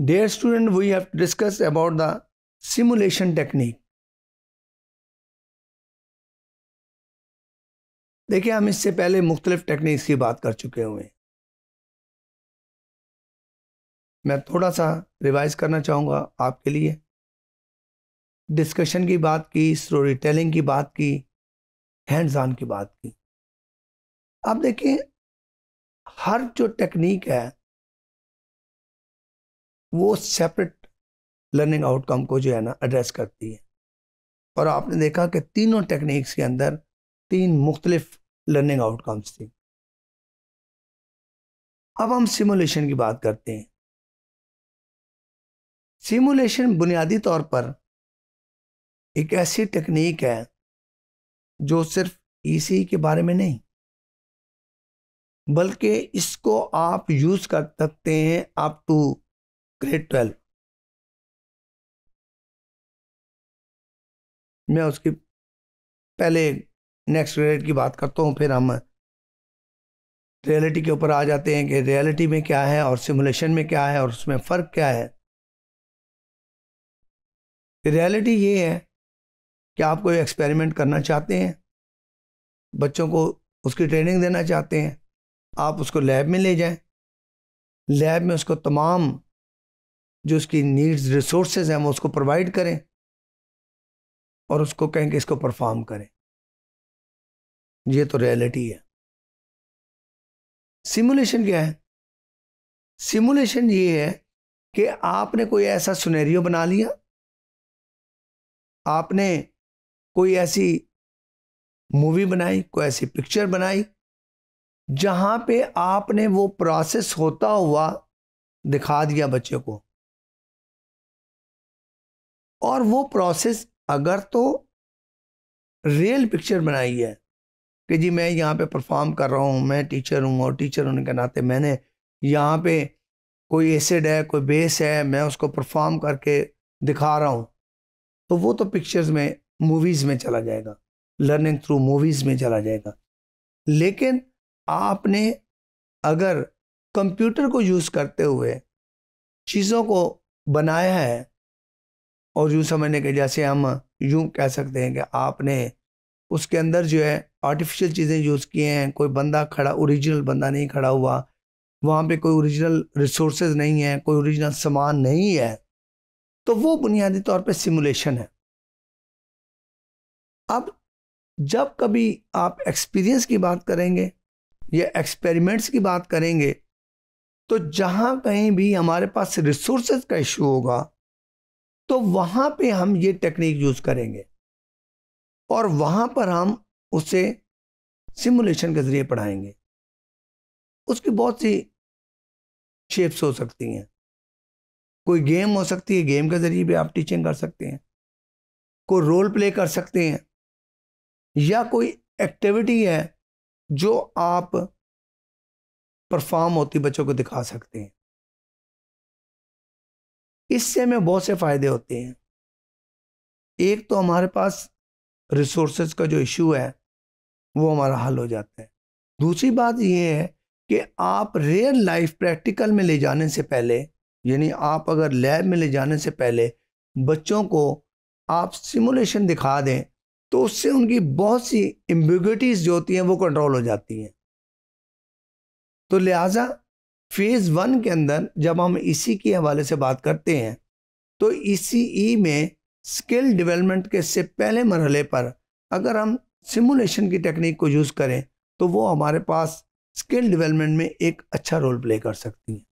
Dear student, we have to discuss about the simulation technique. देखिए हम इससे पहले मुख्तलिफ टेक्निक्स की बात कर चुके हुए मैं थोड़ा सा रिवाइज करना चाहूँगा आपके लिए डिस्कशन की बात की स्टोरी टेलिंग की बात की हैंड्स ऑन की बात की आप देखिए हर जो टेक्निक है वो सेपरेट लर्निंग आउटकम को जो है ना एड्रेस करती है और आपने देखा कि तीनों टेक्निक्स के अंदर तीन मुख्तलिफ लर्निंग आउटकम्स थी अब हम सिमुलेशन की बात करते हैं सिमुलेशन बुनियादी तौर पर एक ऐसी टेक्निक है जो सिर्फ ईसी e के बारे में नहीं बल्कि इसको आप यूज़ कर सकते हैं अप टू ग्रेड ट्वेल्व मैं उसकी पहले नेक्स्ट ग्रेड की बात करता हूँ फिर हम रियलिटी के ऊपर आ जाते हैं कि रियलिटी में क्या है और सिमुलेशन में क्या है और उसमें फ़र्क क्या है रियलिटी ये है कि आप कोई एक्सपेरिमेंट करना चाहते हैं बच्चों को उसकी ट्रेनिंग देना चाहते हैं आप उसको लैब में ले जाएं लैब में उसको तमाम जो उसकी नीड्स रिसोर्सेज हैं वो उसको प्रोवाइड करें और उसको कहें कि इसको परफॉर्म करें ये तो रियलिटी है सिमुलेशन क्या है सिमुलेशन ये है कि आपने कोई ऐसा सुनेरियो बना लिया आपने कोई ऐसी मूवी बनाई कोई ऐसी पिक्चर बनाई जहाँ पे आपने वो प्रोसेस होता हुआ दिखा दिया बच्चे को और वो प्रोसेस अगर तो रियल पिक्चर बनाई है कि जी मैं यहाँ पे परफॉर्म कर रहा हूँ मैं टीचर हूँ और टीचर होने के नाते मैंने यहाँ पे कोई एसिड है कोई बेस है मैं उसको परफॉर्म करके दिखा रहा हूँ तो वो तो पिक्चर्स में मूवीज़ में चला जाएगा लर्निंग थ्रू मूवीज़ में चला जाएगा लेकिन आपने अगर कंप्यूटर को यूज़ करते हुए चीज़ों को बनाया है और यूँ समझने के जैसे हम यूँ कह सकते हैं कि आपने उसके अंदर जो है आर्टिफिशियल चीज़ें यूज़ किए हैं कोई बंदा खड़ा ओरिजिनल बंदा नहीं खड़ा हुआ वहाँ पे कोई ओरिजिनल रिसोर्सेज नहीं है कोई ओरिजिनल सामान नहीं है तो वो बुनियादी तौर पे सिमुलेशन है अब जब कभी आप एक्सपीरियंस की बात करेंगे या एक्सपेरिमेंट्स की बात करेंगे तो जहाँ कहीं भी हमारे पास रिसोर्सेज का इशू होगा तो वहाँ पे हम ये टेक्निक यूज़ करेंगे और वहाँ पर हम उसे सिमुलेशन के ज़रिए पढ़ाएंगे उसकी बहुत सी शेप्स हो सकती हैं कोई गेम हो सकती है गेम के ज़रिए भी आप टीचिंग कर सकते हैं कोई रोल प्ले कर सकते हैं या कोई एक्टिविटी है जो आप परफॉर्म होती बच्चों को दिखा सकते हैं इससे हमें बहुत से फ़ायदे होते हैं एक तो हमारे पास रिसोर्स का जो इशू है वो हमारा हल हो जाता है दूसरी बात यह है कि आप रियल लाइफ प्रैक्टिकल में ले जाने से पहले यानी आप अगर लैब में ले जाने से पहले बच्चों को आप सिमुलेशन दिखा दें तो उससे उनकी बहुत सी एम्बिगटीज़ जो होती हैं वो कंट्रोल हो जाती हैं तो लिहाजा फेज़ वन के अंदर जब हम इसी के हवाले से बात करते हैं तो इसी ई में स्किल डेवलपमेंट के से पहले मरहले पर अगर हम सिमुलेशन की टेक्निक को यूज़ करें तो वो हमारे पास स्किल डेवलपमेंट में एक अच्छा रोल प्ले कर सकती हैं